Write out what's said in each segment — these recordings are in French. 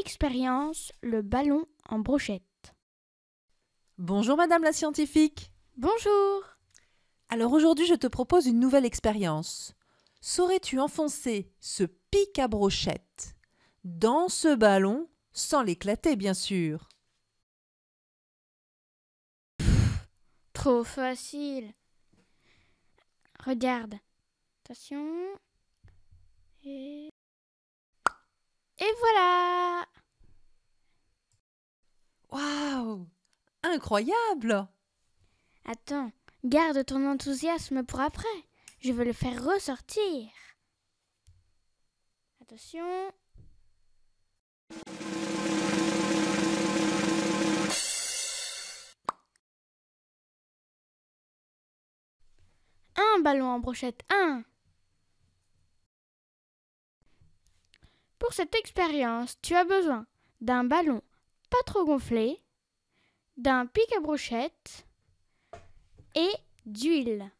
expérience le ballon en brochette. Bonjour Madame la scientifique. Bonjour. Alors aujourd'hui je te propose une nouvelle expérience. Saurais-tu enfoncer ce pic à brochette dans ce ballon sans l'éclater bien sûr Trop facile. Regarde. Attention. Et voilà incroyable Attends, garde ton enthousiasme pour après. Je veux le faire ressortir. Attention. Un ballon en brochette, un. Pour cette expérience, tu as besoin d'un ballon pas trop gonflé, d'un pic à brochette et d'huile.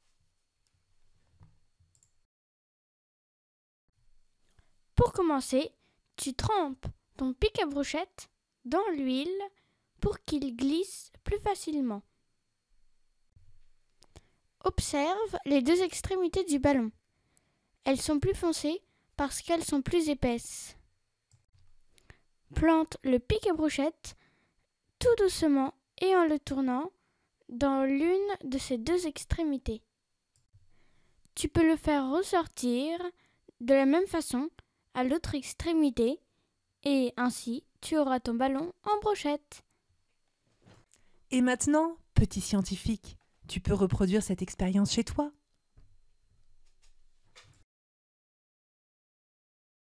Pour commencer, tu trempes ton pic à brochette dans l'huile pour qu'il glisse plus facilement. Observe les deux extrémités du ballon. Elles sont plus foncées parce qu'elles sont plus épaisses. Plante le pic à brochette tout doucement et en le tournant dans l'une de ses deux extrémités. Tu peux le faire ressortir de la même façon à l'autre extrémité et ainsi tu auras ton ballon en brochette. Et maintenant, petit scientifique, tu peux reproduire cette expérience chez toi